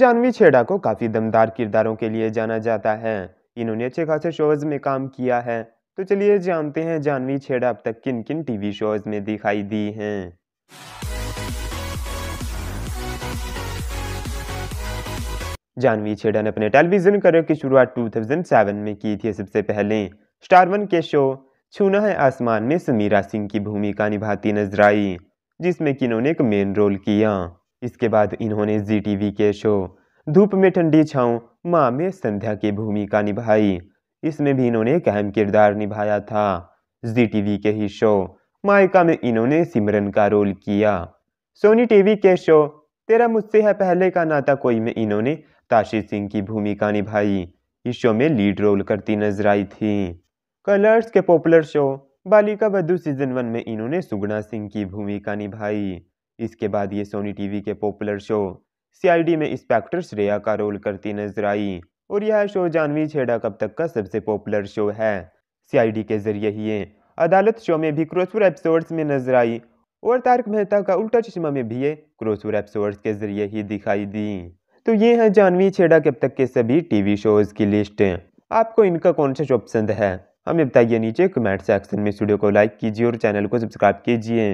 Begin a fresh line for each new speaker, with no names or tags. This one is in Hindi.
जानवी छेड़ा को काफ़ी दमदार किरदारों के लिए जाना जाता है इन्होंने अच्छे खासे शोज़ में काम किया है तो चलिए जानते हैं जानवी छेड़ा अब तक किन किन टीवी शोज़ में दिखाई दी हैं जानवी छेड़ा ने अपने टेलीविजन करियर की शुरुआत 2007 में की थी सबसे पहले स्टार वन के शो छूना है आसमान में समीरा सिंह की भूमिका निभाती नजर आई जिसमें कि इन्होंने एक मेन रोल किया इसके बाद इन्होंने जी टी के शो धूप में ठंडी छाऊँ माँ में संध्या की भूमिका निभाई इसमें भी इन्होंने एक अहम किरदार निभाया था जी टी के ही शो मायका में इन्होंने सिमरन का रोल किया सोनी टीवी के शो तेरा मुझसे है पहले का नाता कोई में इन्होंने ताशी सिंह की भूमिका निभाई इस शो में लीड रोल करती नजर आई थी कलर्स के पॉपुलर शो बालिका बद्दू सीजन वन में इन्होंने सुगना सिंह की भूमिका निभाई इसके बाद ये सोनी टीवी के पॉपुलर शो सीआईडी में इंस्पेक्टर श्रेया का रोल करती नजर आई और यह शो जानवी छेड़ा कब तक का सबसे पॉपुलर शो है सीआईडी के जरिए ही ये अदालत शो में भी क्रॉसवर एपिसोड्स में नजर आई और तारक मेहता का उल्टा चश्मा में भी ये क्रॉसवर एपिसोड्स के जरिए ही दिखाई दी तो ये है जानवी छेड़ा कब तक के सभी टीवी शोज की लिस्ट आपको इनका कौन सा शो पसंद है हमें बताइए नीचे कमेंट सेक्शन में स्टूडियो को लाइक कीजिए और चैनल को सब्सक्राइब कीजिए